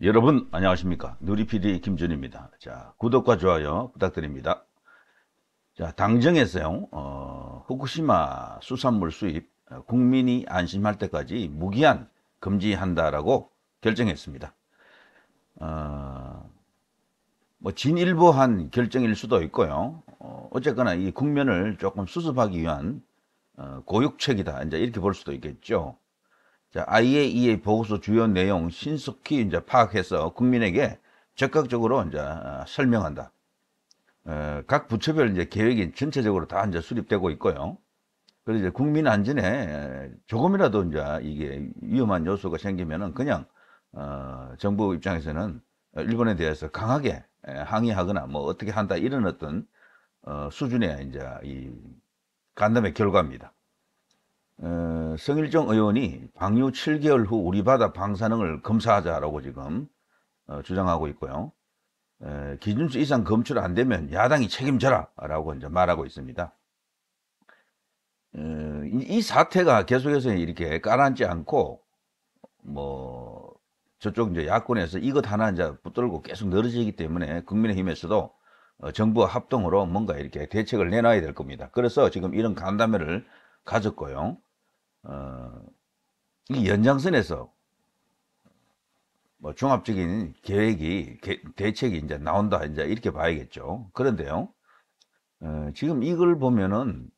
여러분 안녕하십니까 누리피디 김준입니다 자 구독과 좋아요 부탁드립니다 자 당정에서요 어, 후쿠시마 수산물 수입 국민이 안심할 때까지 무기한 금지한다라고 결정했습니다 어, 뭐 진일보한 결정일 수도 있고요 어, 어쨌거나 이 국면을 조금 수습하기 위한 어, 고육책이다 이제 이렇게 볼 수도 있겠죠 자, IAEA 보고서 주요 내용 신속히 이제 파악해서 국민에게 적극적으로 이제 어, 설명한다. 어, 각 부처별 이제 계획이 전체적으로 다 이제 수립되고 있고요. 그래서 이제 국민 안전에 조금이라도 이제 이게 위험한 요소가 생기면은 그냥 어, 정부 입장에서는 일본에 대해서 강하게 항의하거나 뭐 어떻게 한다 이런 어떤 어, 수준의 이제 이 간담회 결과입니다. 어, 성일종 의원이 방류 7개월 후 우리 바다 방사능을 검사하자라고 지금 어, 주장하고 있고요. 에, 기준수 이상 검출 안 되면 야당이 책임져라라고 이제 말하고 있습니다. 에, 이 사태가 계속해서 이렇게 깔아앉지 않고 뭐 저쪽 이제 야권에서 이것 하나 이제 붙들고 계속 늘어지기 때문에 국민의힘에서도 어, 정부와 합동으로 뭔가 이렇게 대책을 내놔야 될 겁니다. 그래서 지금 이런 간담회를 가졌고요. 어, 이 연장선에서 뭐 종합적인 계획이 개, 대책이 이제 나온다 이제 이렇게 봐야겠죠. 그런데요, 어, 지금 이걸 보면은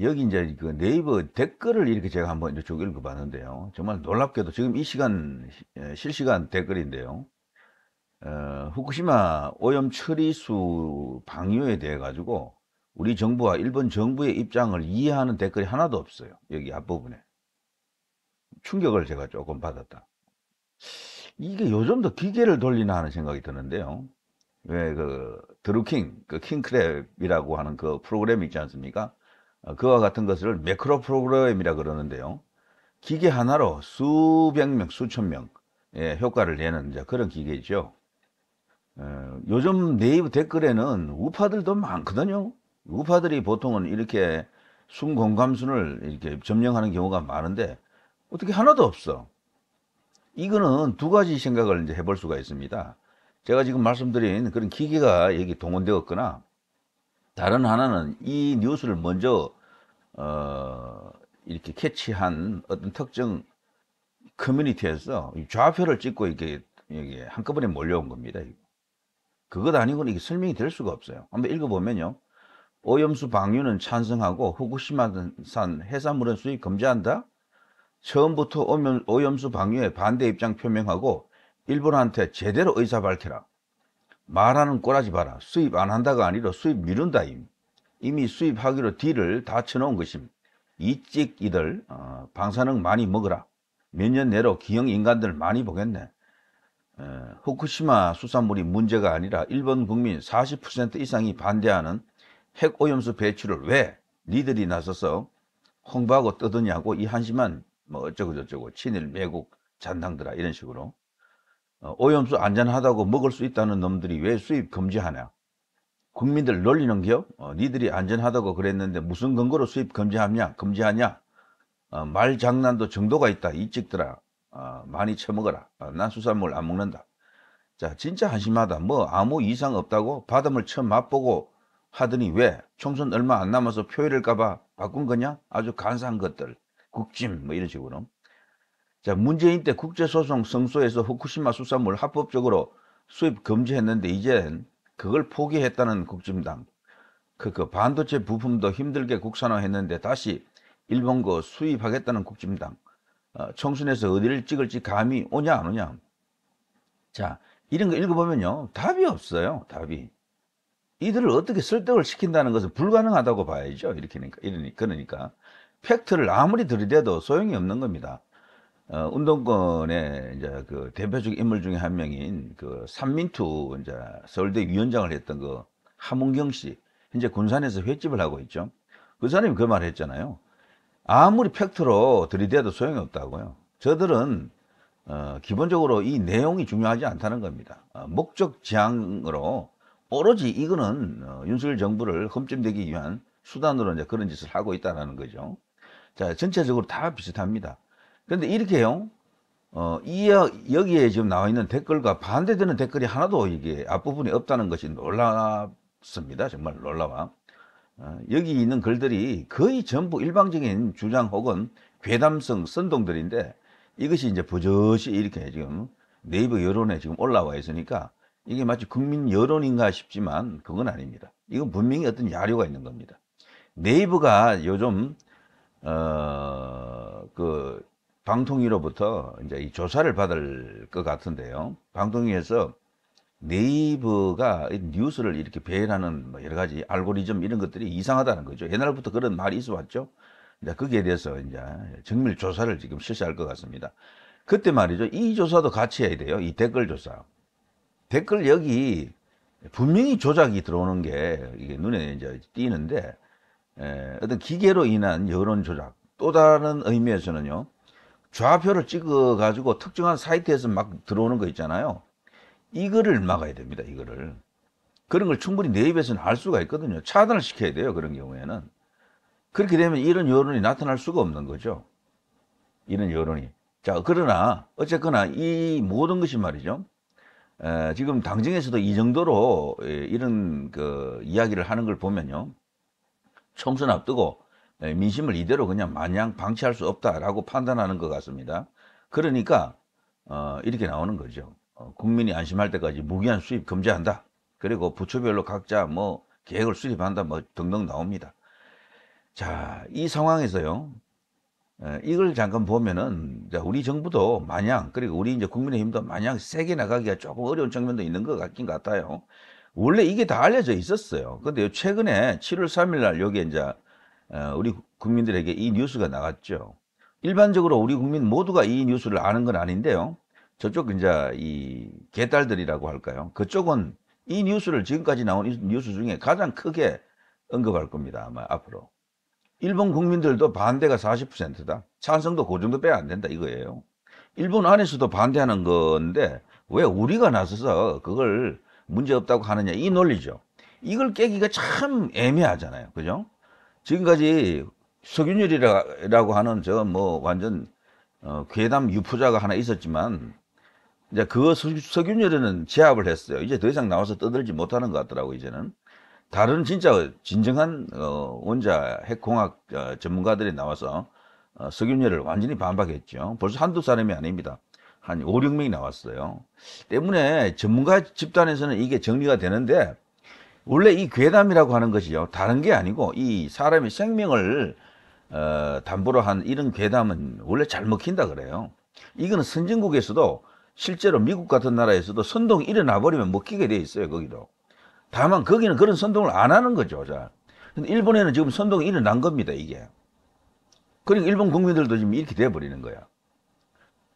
여기 이제 그 네이버 댓글을 이렇게 제가 한번 이제 쭉 읽어봤는데요. 정말 놀랍게도 지금 이 시간 어, 실시간 댓글인데요. 어, 후쿠시마 오염 처리수 방류에 대해 가지고 우리 정부와 일본 정부의 입장을 이해하는 댓글이 하나도 없어요. 여기 앞부분에. 충격을 제가 조금 받았다. 이게 요즘도 기계를 돌리나 하는 생각이 드는데요. 왜 그 드루킹, 그 킹크랩이라고 하는 그 프로그램 있지 않습니까? 어, 그와 같은 것을 매크로 프로그램이라 그러는데요. 기계 하나로 수백 명, 수천 명 예, 효과를 내는 그런 기계죠. 어, 요즘 네이버 댓글에는 우파들도 많거든요. 우파들이 보통은 이렇게 순공감순을 이렇게 점령하는 경우가 많은데 어떻게 하나도 없어. 이거는 두 가지 생각을 이제 해볼 수가 있습니다. 제가 지금 말씀드린 그런 기계가 여기 동원되었거나 다른 하나는 이 뉴스를 먼저 어 이렇게 캐치한 어떤 특정 커뮤니티에서 좌표를 찍고 이게 여기 한꺼번에 몰려온 겁니다. 그것 아니고는 이게 설명이 될 수가 없어요. 한번 읽어보면요. 오염수 방류는 찬성하고 후쿠시마산 해산물은 수입 금지한다? 처음부터 오염수 방류에 반대 입장 표명하고 일본한테 제대로 의사 밝혀라. 말하는 꼬라지 봐라. 수입 안 한다가 아니라 수입 미룬다 임. 이미 수입하기로 딜을 다 쳐놓은 것임. 이찍 이들 어, 방사능 많이 먹어라몇 년 내로 기형 인간들 많이 보겠네. 후쿠시마 수산물이 문제가 아니라 일본 국민 40% 이상이 반대하는 핵오염수 배출을 왜 니들이 나서서 홍보하고 떠드냐고 이 한심한 뭐 어쩌고 저쩌고 친일 매국 잔당들아 이런 식으로 어, 오염수 안전하다고 먹을 수 있다는 놈들이 왜 수입 금지하냐 국민들 놀리는 겨 어, 니들이 안전하다고 그랬는데 무슨 근거로 수입 금지하냐 금지하냐 어, 말 장난도 정도가 있다 이 찍더라 어, 많이 처먹어라 어, 난 수산물 안 먹는다 자 진짜 한심하다 뭐 아무 이상 없다고 바닷물 처음 맛보고 하더니 왜 총선 얼마 안 남아서 표일을까봐 바꾼 거냐? 아주 간사한 것들. 국짐 뭐 이런 식으로. 자 문재인 때 국제소송 성소에서 후쿠시마 수산물 합법적으로 수입 금지했는데 이젠 그걸 포기했다는 국짐당. 그, 그 반도체 부품도 힘들게 국산화했는데 다시 일본 거 수입하겠다는 국짐당. 어, 총선에서 어디를 찍을지 감이 오냐 안 오냐. 자 이런 거 읽어보면요 답이 없어요 답이. 이들을 어떻게 설득을 시킨다는 것은 불가능하다고 봐야죠. 이렇게 이러니 그러니까 팩트를 아무리 들이대도 소용이 없는 겁니다. 어, 운동권의 이제 그 대표적 인물 중에 한 명인 그 삼민투 이제 서울대 위원장을 했던 그 하문경 씨 현재 군산에서 횟집을 하고 있죠. 그 사람이 그 말을 했잖아요. 아무리 팩트로 들이대도 소용이 없다고요. 저들은 어, 기본적으로 이 내용이 중요하지 않다는 겁니다. 어, 목적 지향으로 오로지 이거는 어, 윤석열 정부를 흠집내기 위한 수단으로 이제 그런 짓을 하고 있다는 거죠. 자, 전체적으로 다 비슷합니다. 근데 이렇게요, 어, 이, 여기에 지금 나와 있는 댓글과 반대되는 댓글이 하나도 이게 앞부분이 없다는 것이 놀랍습니다. 정말 놀라워. 어, 여기 있는 글들이 거의 전부 일방적인 주장 혹은 괴담성 선동들인데 이것이 이제 부젓이 이렇게 지금 네이버 여론에 지금 올라와 있으니까 이게 마치 국민 여론인가 싶지만 그건 아닙니다. 이건 분명히 어떤 야료가 있는 겁니다. 네이버가 요즘 어, 그 방통위로부터 이제 이 조사를 받을 것 같은데요. 방통위에서 네이버가 뉴스를 이렇게 배열하는 뭐 여러 가지 알고리즘 이런 것들이 이상하다는 거죠. 옛날부터 그런 말이 있어 왔죠. 이제 거기에 대해서 이제 정밀 조사를 지금 실시할 것 같습니다. 그때 말이죠. 이 조사도 같이 해야 돼요. 이 댓글 조사. 댓글 여기 분명히 조작이 들어오는 게 이게 눈에 이제 띄는데 에, 어떤 기계로 인한 여론 조작 또 다른 의미에서는요 좌표를 찍어 가지고 특정한 사이트에서 막 들어오는 거 있잖아요 이거를 막아야 됩니다 이거를 그런 걸 충분히 내 입에서는 알 수가 있거든요 차단을 시켜야 돼요 그런 경우에는 그렇게 되면 이런 여론이 나타날 수가 없는 거죠 이런 여론이 자 그러나 어쨌거나 이 모든 것이 말이죠 에, 지금 당정에서도 이 정도로 에, 예, 이런 그 이야기를 하는 걸 보면요. 총선 앞두고 에, 예, 민심을 이대로 그냥 마냥 방치할 수 없다라고 판단하는 것 같습니다. 그러니까 어, 이렇게 나오는 거죠. 어, 국민이 안심할 때까지 무기한 수입 금지한다. 그리고 부처별로 각자 뭐 계획을 수립한다 뭐 등등 나옵니다. 자, 이 상황에서요. 어, 이걸 잠깐 보면은 우리 정부도 마냥 그리고 우리 이제 국민의힘도 마냥 세게 나가기가 조금 어려운 측면도 있는 것 같긴 같아요. 원래 이게 다 알려져 있었어요. 근데 최근에 7월 3일 날 여기 이제 어, 우리 국민들에게 이 뉴스가 나갔죠. 일반적으로 우리 국민 모두가 이 뉴스를 아는 건 아닌데요. 저쪽 이제 이 개딸들이라고 할까요? 그쪽은 이 뉴스를 지금까지 나온 뉴스 중에 가장 크게 언급할 겁니다. 아마 앞으로. 일본 국민들도 반대가 40%다. 찬성도 그 정도 빼야 안 된다 이거예요. 일본 안에서도 반대하는 건데 왜 우리가 나서서 그걸 문제 없다고 하느냐 이 논리죠. 이걸 깨기가 참 애매하잖아요. 그죠? 지금까지 석윤율이라고 하는 저 뭐 완전 어, 괴담 유포자가 하나 있었지만 이제 그 석윤율에는 제압을 했어요. 이제 더 이상 나와서 떠들지 못하는 것 같더라고 이제는. 다른 진짜 진정한 어, 원자 핵공학 어, 전문가들이 나와서 어, 석유열을 완전히 반박했죠. 벌써 한두 사람이 아닙니다. 한 5, 6명이 나왔어요. 때문에 전문가 집단에서는 이게 정리가 되는데 원래 이 괴담이라고 하는 것이요. 다른 게 아니고 이 사람의 생명을 어, 담보로 한 이런 괴담은 원래 잘 먹힌다 그래요. 이거는 선진국에서도 실제로 미국 같은 나라에서도 선동이 일어나 버리면 먹히게 돼 있어요. 거기도. 다만 거기는 그런 선동을 안 하는 거죠. 자. 근데 일본에는 지금 선동이 일어난 겁니다. 이게. 그러니까 일본 국민들도 지금 이렇게 돼버리는 거야.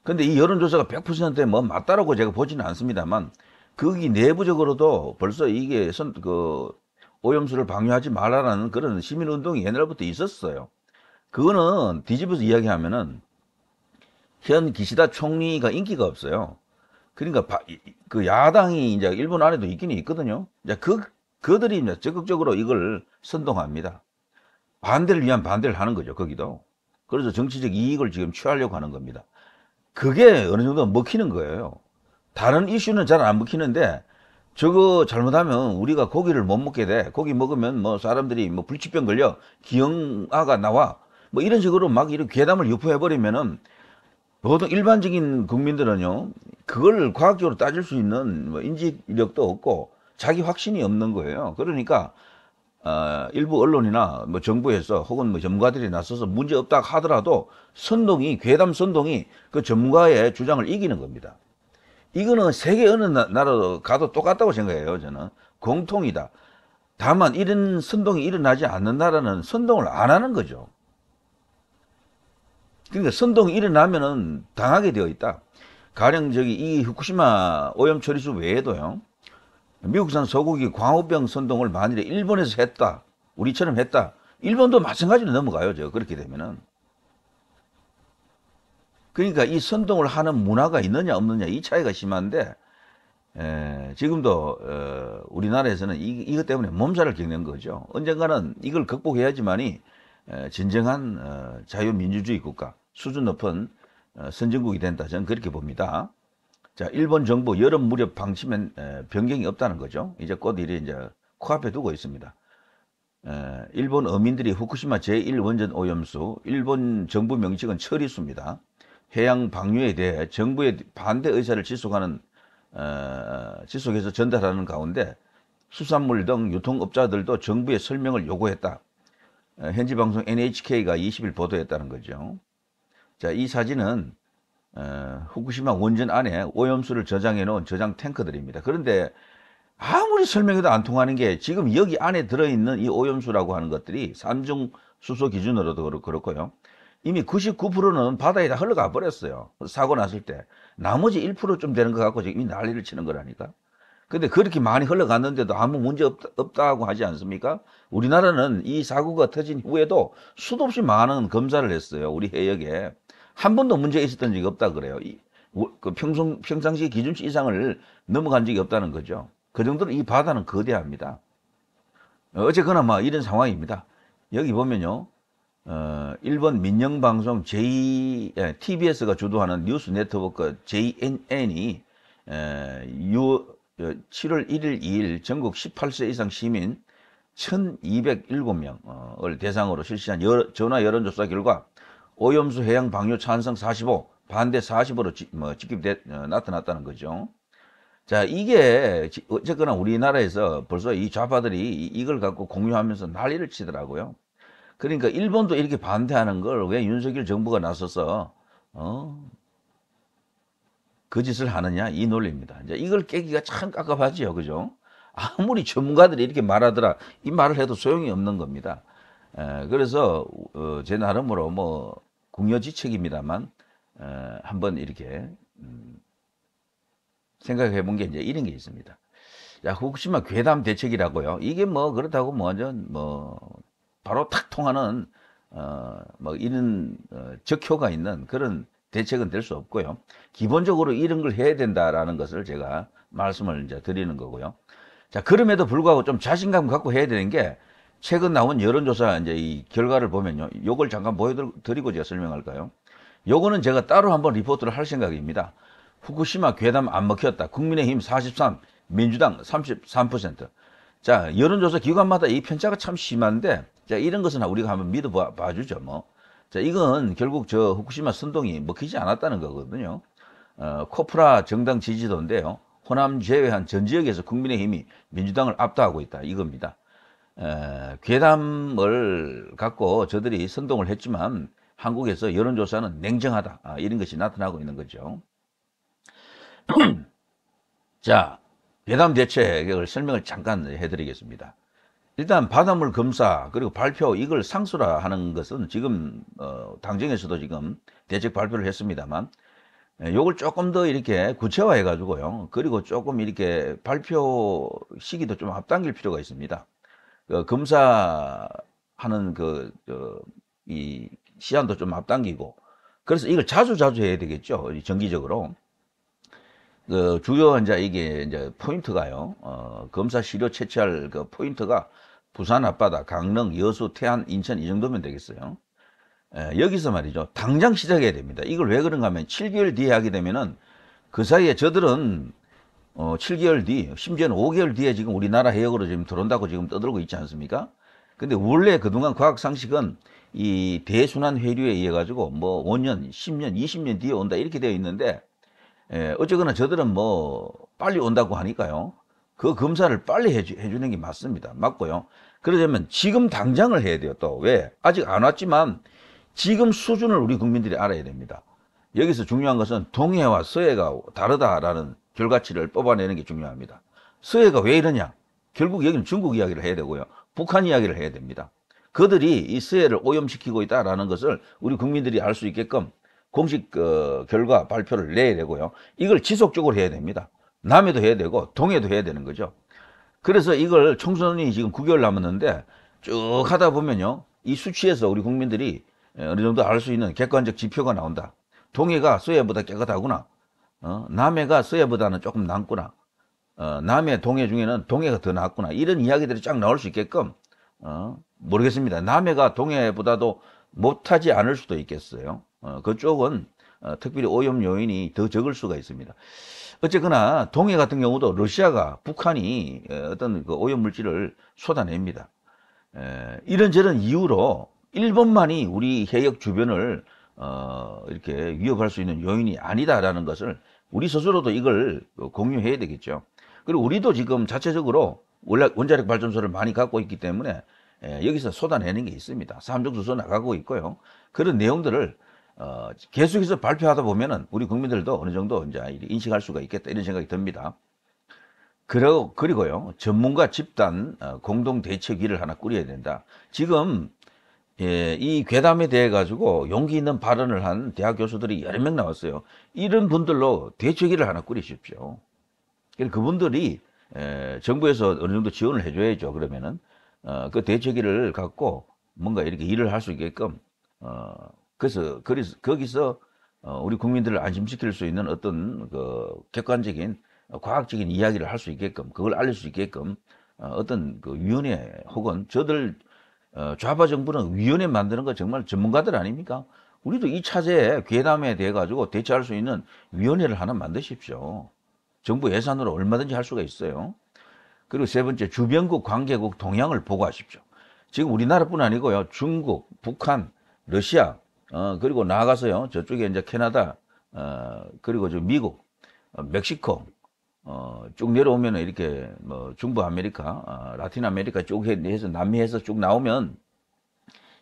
근데 이 여론조사가 100%뭐 맞다라고 제가 보지는 않습니다만 거기 내부적으로도 벌써 이게 선, 그 오염수를 방류하지 말라는 그런 시민운동이 옛날부터 있었어요. 그거는 뒤집어서 이야기하면은 현 기시다 총리가 인기가 없어요. 그러니까 바, 그 야당이 이제 일본 안에도 있긴 있거든요. 이제 그 그들이 이제 적극적으로 이걸 선동합니다. 반대를 위한 반대를 하는 거죠. 거기도. 그래서 정치적 이익을 지금 취하려고 하는 겁니다. 그게 어느 정도 먹히는 거예요. 다른 이슈는 잘 안 먹히는데 저거 잘못하면 우리가 고기를 못 먹게 돼. 고기 먹으면 뭐 사람들이 뭐 불치병 걸려. 기형아가 나와. 뭐 이런 식으로 막 이런 괴담을 유포해버리면은 보통 일반적인 국민들은요, 그걸 과학적으로 따질 수 있는 뭐 인지력도 없고 자기 확신이 없는 거예요. 그러니까 어, 일부 언론이나 뭐 정부에서 혹은 뭐 전문가들이 나서서 문제 없다 하더라도 선동이 괴담 선동이 그 전문가의 주장을 이기는 겁니다. 이거는 세계 어느 나라로 가도 똑같다고 생각해요. 저는 공통이다. 다만 이런 선동이 일어나지 않는 나라는 선동을 안 하는 거죠. 그러니까 선동이 일어나면은 당하게 되어 있다. 가령 저기 이 후쿠시마 오염 처리수 외에도요. 미국산 소고기 광우병 선동을 만일에 일본에서 했다. 우리처럼 했다. 일본도 마찬가지로 넘어가요. 저 그렇게 되면은. 그러니까 이 선동을 하는 문화가 있느냐 없느냐 이 차이가 심한데 에, 지금도 어, 우리나라에서는 이, 것 때문에 몸살을 겪는 거죠. 언젠가는 이걸 극복해야지만이 에, 진정한 어, 자유민주주의 국가 수준 높은 어, 선진국이 된다. 저는 그렇게 봅니다. 자, 일본 정부 여름 무렵 방침엔 변경이 없다는 거죠. 이제 곧 일이 이제 코앞에 두고 있습니다. 일본 어민들이 후쿠시마 제1원전 오염수, 일본 정부 명칭은 처리수입니다. 해양 방류에 대해 정부의 반대 의사를 지속하는 어, 지속해서 전달하는 가운데 수산물 등 유통업자들도 정부의 설명을 요구했다. 현지 방송 NHK가 20일 보도했다는 거죠. 자, 이 사진은 어, 후쿠시마 원전 안에 오염수를 저장해 놓은 저장 탱크들입니다. 그런데 아무리 설명해도 안 통하는 게 지금 여기 안에 들어있는 이 오염수라고 하는 것들이 삼중 수소 기준으로도 그렇고요. 이미 99%는 바다에 다 흘러가 버렸어요. 사고 났을 때. 나머지 1%좀 되는 것 같고 지금 이 난리를 치는 거라니까. 근데 그렇게 많이 흘러갔는데도 아무 문제 없다, 고 하지 않습니까? 우리나라는 이 사고가 터진 후에도 수도 없이 많은 검사를 했어요. 우리 해역에. 한 번도 문제 있었던 적이 없다 그래요. 이, 그 평성, 평상시 기준치 이상을 넘어간 적이 없다는 거죠. 그 정도로 이 바다는 거대합니다. 어쨌거나 막 뭐 이런 상황입니다. 여기 보면요. 어, 일본 민영방송 J, 예, TBS가 주도하는 뉴스 네트워크 JNN이 에, 6, 7월 어, 1일, 2일 전국 18세 이상 시민 1,207명을 어, 대상으로 실시한 여러, 전화 여론조사 결과 오염수 해양 방류 찬성 45, 반대 40으로 지, 뭐, 집계 어, 나타났다는 거죠. 자, 이게 어쨌거나 우리나라에서 벌써 이 좌파들이 이걸 갖고 공유하면서 난리를 치더라고요. 그러니까 일본도 이렇게 반대하는 걸 왜 윤석열 정부가 나서서 어, 거짓을 그 하느냐 이 논리입니다. 이제 이걸 깨기가 참 깝깝하지요, 그죠? 아무리 전문가들이 이렇게 말하더라 이 말을 해도 소용이 없는 겁니다. 에, 그래서 어, 제 나름으로 뭐 궁여지책입니다만 에, 한번 이렇게 음, 생각해 본 게 이제 이런 게 있습니다. 야, 후쿠시마 뭐 괴담 대책이라고요. 이게 뭐 그렇다고 뭐죠? 뭐 바로 탁 통하는 어, 뭐 이런 어, 적효가 있는 그런 대책은 될 수 없고요. 기본적으로 이런 걸 해야 된다라는 것을 제가 말씀을 이제 드리는 거고요. 자, 그럼에도 불구하고 좀 자신감 갖고 해야 되는 게 최근 나온 여론조사 이제 이 결과를 보면요. 요걸 잠깐 보여드리고 제가 설명할까요? 요거는 제가 따로 한번 리포트를 할 생각입니다. 후쿠시마 괴담 안 먹혔다. 국민의힘 43, 민주당 33%. 자, 여론조사 기관마다 이 편차가 참 심한데, 자, 이런 것은 우리가 한번 믿어봐 주죠, 뭐. 자, 이건 결국 저 후쿠시마 선동이 먹히지 않았다는 거거든요. 어, 코프라 정당 지지도인데요. 호남 제외한 전 지역에서 국민의힘이 민주당을 압도하고 있다. 이겁니다. 에, 괴담을 갖고 저들이 선동을 했지만 한국에서 여론조사는 냉정하다. 아, 이런 것이 나타나고 있는 거죠. 자, 괴담 대책을 설명을 잠깐 해드리겠습니다. 일단 바닷물 검사 그리고 발표 이걸 상수라 하는 것은 지금 어, 당정에서도 지금 대책 발표를 했습니다만 예, 요걸 조금 더 이렇게 구체화해 가지고요 그리고 조금 이렇게 발표 시기도 좀 앞당길 필요가 있습니다 그 검사하는 그이 시한도 좀 앞당기고 그래서 이걸 자주 자주 해야 되겠죠 정기적으로 그 주요 환자 이게 이제 포인트가요. 어, 검사 시료 채취할 그 포인트가 부산 앞바다, 강릉, 여수, 태안, 인천 이 정도면 되겠어요. 에, 예, 여기서 말이죠. 당장 시작해야 됩니다. 이걸 왜 그런가 하면 7개월 뒤에 하게 되면은 그 사이에 저들은 어, 7개월 뒤, 심지어는 5개월 뒤에 지금 우리나라 해역으로 지금 들어온다고 지금 떠들고 있지 않습니까? 근데 원래 그동안 과학 상식은 이 대순환 회류에 의해 가지고 뭐 5년, 10년, 20년 뒤에 온다 이렇게 되어 있는데 예, 어쨌거나 저들은 뭐 빨리 온다고 하니까요. 그 검사를 빨리 해주, 해주는 게 맞습니다. 맞고요. 그러려면 지금 당장을 해야 돼요. 또 왜? 아직 안 왔지만 지금 수준을 우리 국민들이 알아야 됩니다. 여기서 중요한 것은 동해와 서해가 다르다라는 결과치를 뽑아내는 게 중요합니다. 서해가 왜 이러냐? 결국 여기는 중국 이야기를 해야 되고요. 북한 이야기를 해야 됩니다. 그들이 이 서해를 오염시키고 있다라는 것을 우리 국민들이 알 수 있게끔 공식 그 결과 발표를 내야 되고요. 이걸 지속적으로 해야 됩니다. 남에도 해야 되고 동해도 해야 되는 거죠. 그래서 이걸 청소년이 지금 9개월 남았는데 쭉 하다 보면요. 이 수치에서 우리 국민들이 어느 정도 알 수 있는 객관적 지표가 나온다. 동해가 서해보다 깨끗하구나. 어, 남해가 서해보다는 조금 낫구나. 어, 남해 동해 중에는 동해가 더 낫구나. 이런 이야기들이 쫙 나올 수 있게끔 어, 모르겠습니다. 남해가 동해보다도 못하지 않을 수도 있겠어요. 어, 그쪽은 어, 특별히 오염 요인이 더 적을 수가 있습니다. 어쨌거나 동해 같은 경우도 러시아가 북한이 어, 어떤 그 오염 물질을 쏟아냅니다. 에, 이런저런 이유로 일본만이 우리 해역 주변을 어, 이렇게 위협할 수 있는 요인이 아니다라는 것을 우리 스스로도 이걸 공유해야 되겠죠. 그리고 우리도 지금 자체적으로 원자력 발전소를 많이 갖고 있기 때문에 에, 여기서 쏟아내는 게 있습니다. 삼중수소 나가고 있고요. 그런 내용들을 어, 계속해서 발표하다 보면은 우리 국민들도 어느 정도 이제 인식할 수가 있겠다 이런 생각이 듭니다. 그리 그리고요, 전문가 집단 어, 공동 대책위를 하나 꾸려야 된다. 지금 예, 이 괴담에 대해 가지고 용기 있는 발언을 한 대학 교수들이 여러 명 나왔어요. 이런 분들로 대책위를 하나 꾸리십시오. 그분들이 에, 정부에서 어느 정도 지원을 해줘야죠. 그러면은 어, 그 대책위를 갖고 뭔가 이렇게 일을 할 수 있게끔 어, 그래서 그래서 거기서 어, 우리 국민들을 안심시킬 수 있는 어떤 그 객관적인 어, 과학적인 이야기를 할 수 있게끔 그걸 알릴 수 있게끔 어, 어떤 그 위원회 혹은 저들 좌파 정부는 위원회 만드는 거 정말 전문가들 아닙니까? 우리도 이 차제에 괴담에 대해 가지고 대처할 수 있는 위원회를 하나 만드십시오. 정부 예산으로 얼마든지 할 수가 있어요. 그리고 세 번째 주변국 관계국 동향을 보고하십시오. 지금 우리나라뿐 아니고요. 중국, 북한, 러시아 어, 그리고 나아가서요. 저쪽에 이제 캐나다, 어, 그리고 저 미국, 어, 멕시코, 어, 쭉 내려오면 은 이렇게 뭐 중부 아메리카, 어, 라틴 아메리카 쭉 해서 남미에서 쭉 나오면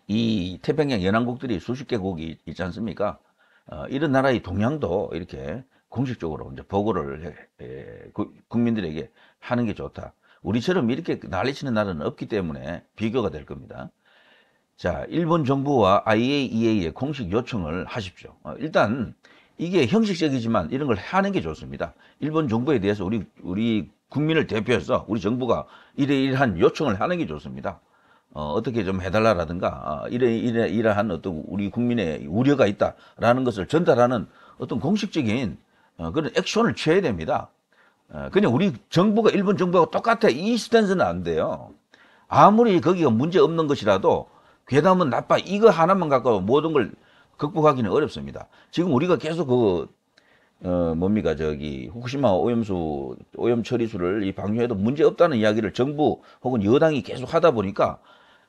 이 태평양 연안국들이 수십 개국이 있지 않습니까? 어, 이런 나라의 동향도 이렇게 공식적으로 이제 보고를 해, 에, 구, 국민들에게 하는 게 좋다. 우리처럼 이렇게 난리치는 나라는 없기 때문에 비교가 될 겁니다. 자, 일본 정부와 IAEA에 공식 요청을 하십시오. 어, 일단 이게 형식적이지만 이런 걸 하는 게 좋습니다. 일본 정부에 대해서 우리 우리 국민을 대표해서 우리 정부가 이러 이러한 요청을 하는 게 좋습니다. 어, 어떻게 좀 해달라라든가 어, 이래 이래 이러한 어떤 우리 국민의 우려가 있다라는 것을 전달하는 어떤 공식적인 어, 그런 액션을 취해야 됩니다. 어, 그냥 우리 정부가 일본 정부하고 똑같아 이 스탠스는 안 돼요. 아무리 거기가 문제 없는 것이라도 괴담은 나빠. 이거 하나만 갖고 모든 걸 극복하기는 어렵습니다. 지금 우리가 계속 그, 어, 뭡니까, 저기, 후쿠시마 오염수, 오염 처리수를 이 방류해도 문제 없다는 이야기를 정부 혹은 여당이 계속 하다 보니까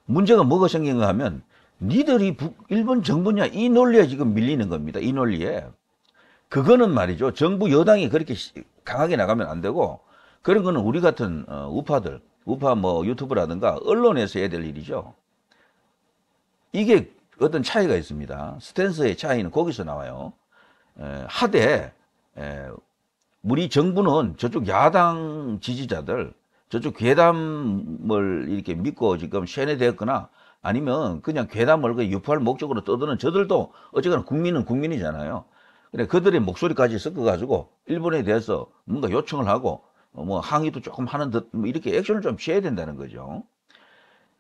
문제가 뭐가 생긴가 하면 니들이 북, 일본 정부냐 이 논리에 지금 밀리는 겁니다. 이 논리에. 그거는 말이죠. 정부 여당이 그렇게 강하게 나가면 안 되고 그런 거는 우리 같은 어, 우파들, 우파 뭐 유튜브라든가 언론에서 해야 될 일이죠. 이게 어떤 차이가 있습니다. 스탠스의 차이는 거기서 나와요. 에, 하되 에, 우리 정부는 저쪽 야당 지지자들 저쪽 괴담을 이렇게 믿고 지금 세뇌되었거나 아니면 그냥 괴담을 그 유포할 목적으로 떠드는 저들도 어쨌거나 국민은 국민이잖아요. 근데 그들의 목소리까지 섞어가지고 일본에 대해서 뭔가 요청을 하고 어, 뭐 항의도 조금 하는 듯뭐 이렇게 액션을 좀 취해야 된다는 거죠.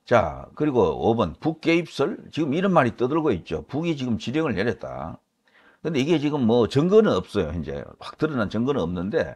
자, 그리고 5번 북개입설 지금 이런 말이 떠들고 있죠. 북이 지금 지령을 내렸다. 근데 이게 지금 뭐 증거는 없어요. 현재 확 드러난 증거는 없는데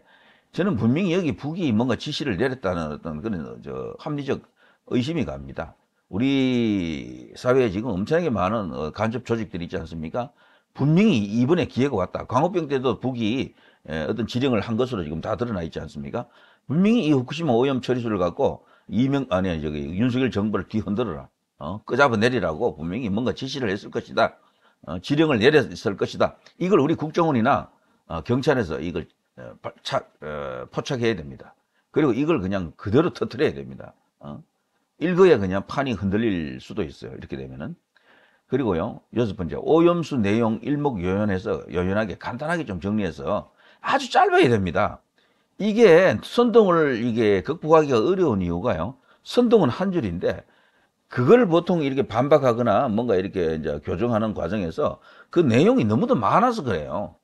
저는 분명히 여기 북이 뭔가 지시를 내렸다는 어떤 그런 저 합리적 의심이 갑니다. 우리 사회에 지금 엄청나게 많은 어, 간접 조직들이 있지 않습니까? 분명히 이번에 기회가 왔다. 광우병 때도 북이 예, 어떤 지령을 한 것으로 지금 다 드러나 있지 않습니까? 분명히 이 후쿠시마 오염 처리수를 갖고 이명 아니 저기 윤석열 정부를 뒤흔들어라. 어, 끄잡아 내리라고 분명히 뭔가 지시를 했을 것이다. 어, 지령을 내렸을 것이다. 이걸 우리 국정원이나 어, 경찰에서 이걸 어, 차, 어, 포착해야 됩니다. 그리고 이걸 그냥 그대로 터트려야 됩니다. 어? 일거에 그냥 판이 흔들릴 수도 있어요. 이렇게 되면은. 그리고요, 여섯 번째, 오염수 내용 일목요연해서, 요연하게 간단하게 좀 정리해서 아주 짧아야 됩니다. 이게 선동을 이게 극복하기가 어려운 이유가요. 선동은 한 줄인데 그걸 보통 이렇게 반박하거나 뭔가 이렇게 이제 교정하는 과정에서 그 내용이 너무도 많아서 그래요.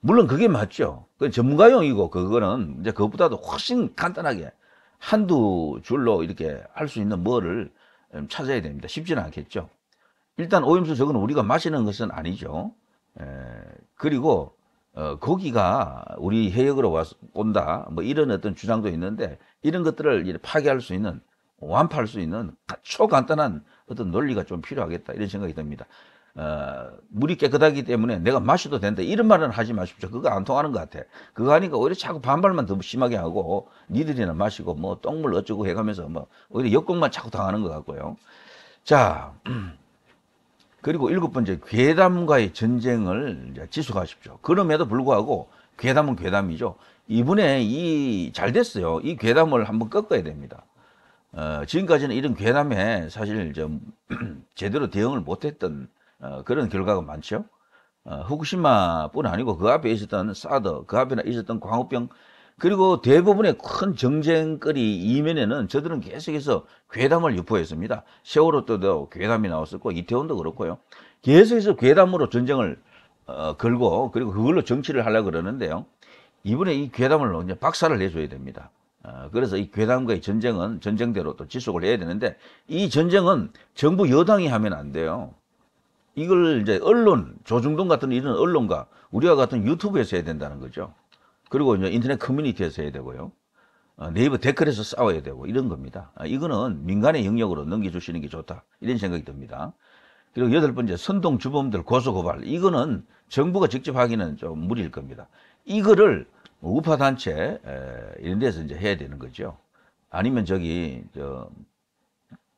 물론 그게 맞죠. 그 전문가용이고 그거는 이제 그것보다도 훨씬 간단하게 한두 줄로 이렇게 할 수 있는 뭐를 음, 찾아야 됩니다. 쉽지는 않겠죠. 일단 오염수 저건 우리가 마시는 것은 아니죠. 에, 그리고 어, 거기가 우리 해역으로 와서 온다. 뭐 이런 어떤 주장도 있는데 이런 것들을 파괴할 수 있는 완파할 수 있는 초간단한 어떤 논리가 좀 필요하겠다 이런 생각이 듭니다. 어, 물이 깨끗하기 때문에 내가 마셔도 된다 이런 말은 하지 마십시오. 그거 안 통하는 것 같아. 그거 하니까 오히려 자꾸 반발만 더 심하게 하고 니들이나 마시고 뭐 똥물 어쩌고 해가면서 뭐 오히려 역공만 자꾸 당하는 것 같고요. 자. 음. 그리고 일곱 번째 괴담과의 전쟁을 지속하십시오. 그럼에도 불구하고 괴담은 괴담이죠. 이번에 이잘 됐어요. 이 괴담을 한번 꺾어야 됩니다. 어, 지금까지는 이런 괴담에 사실 좀 음, 제대로 대응을 못했던 어, 그런 결과가 많죠. 어, 후쿠시마뿐 아니고 그 앞에 있었던 사드, 그 앞에 있었던 광우병 그리고 대부분의 큰 정쟁거리 이면에는 저들은 계속해서 괴담을 유포했습니다. 세월호 때도 괴담이 나왔었고 이태원도 그렇고요. 계속해서 괴담으로 전쟁을 어, 걸고 그리고 그걸로 정치를 하려고 그러는데요. 이번에 이 괴담을 이제 박살을 내줘야 됩니다. 어, 그래서 이 괴담과의 전쟁은 전쟁대로 또 지속을 해야 되는데 이 전쟁은 정부 여당이 하면 안 돼요. 이걸 이제 언론, 조중동 같은 이런 언론과 우리와 같은 유튜브에서 해야 된다는 거죠. 그리고 이제 인터넷 커뮤니티에서 해야 되고요. 어, 네이버 댓글에서 싸워야 되고 이런 겁니다. 아, 이거는 민간의 영역으로 넘겨주시는 게 좋다 이런 생각이 듭니다. 그리고 여덟 번째 선동 주범들 고소 고발 이거는 정부가 직접 하기는 좀 무리일 겁니다. 이거를 우파 단체 이런 데서 이제 해야 되는 거죠. 아니면 저기 저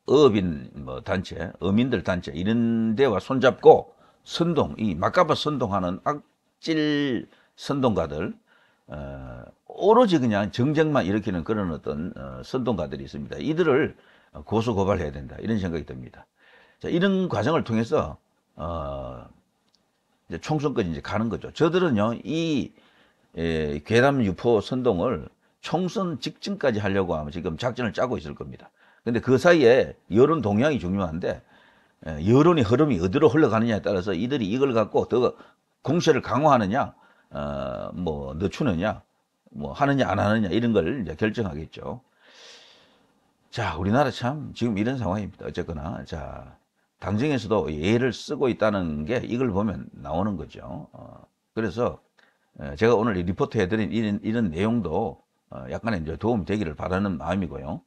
어업인 뭐 단체, 어민들 단체 이런 데와 손잡고 선동 이 막가파 선동하는 악질 선동가들 어, 오로지 그냥 정쟁만 일으키는 그런 어떤 어, 선동가들이 있습니다. 이들을 고소 고발해야 된다 이런 생각이 듭니다. 자, 이런 과정을 통해서 어, 이제 총선까지 이제 가는 거죠. 저들은요 이 에, 예, 괴담 유포 선동을 총선 직전까지 하려고 하면 지금 작전을 짜고 있을 겁니다. 근데 그 사이에 여론 동향이 중요한데 예, 여론의 흐름이 어디로 흘러가느냐에 따라서 이들이 이걸 갖고 더 공세를 강화하느냐 어, 뭐 늦추느냐, 뭐 하느냐 안 하느냐 이런 걸 이제 결정하겠죠. 자, 우리나라 참 지금 이런 상황입니다. 어쨌거나 자 당정에서도 예를 쓰고 있다는 게 이걸 보면 나오는 거죠. 어, 그래서 어, 제가 오늘 리포트 해드린 이런, 이런 내용도 어, 약간의 이제 도움이 되기를 바라는 마음이고요.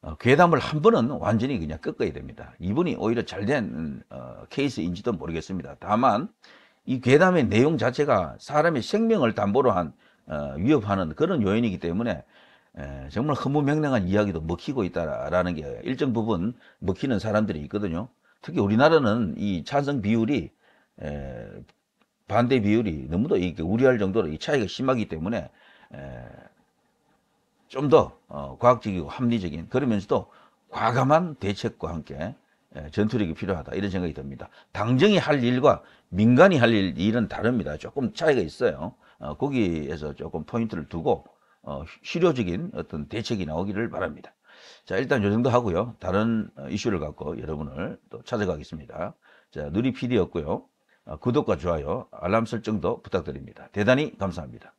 어, 괴담을 한 번은 완전히 그냥 꺾어야 됩니다. 이분이 오히려 잘된 어, 케이스인지도 모르겠습니다. 다만 이 괴담의 내용 자체가 사람의 생명을 담보로 한 어, 위협하는 그런 요인이기 때문에 에, 정말 허무맹랑한 이야기도 먹히고 있다라는 게 일정 부분 먹히는 사람들이 있거든요. 특히 우리나라는 이 찬성 비율이 에, 반대 비율이 너무도 이게 우려할 정도로 이 차이가 심하기 때문에 좀 더 어, 과학적이고 합리적인 그러면서도 과감한 대책과 함께 예, 전투력이 필요하다 이런 생각이 듭니다. 당정이 할 일과 민간이 할 일, 은 다릅니다. 조금 차이가 있어요. 어, 거기에서 조금 포인트를 두고 어, 실효적인 어떤 대책이 나오기를 바랍니다. 자 일단 요 정도 하고요. 다른 어, 이슈를 갖고 여러분을 또 찾아가겠습니다. 자 누리 PD였고요. 어, 구독과 좋아요, 알람 설정도 부탁드립니다. 대단히 감사합니다.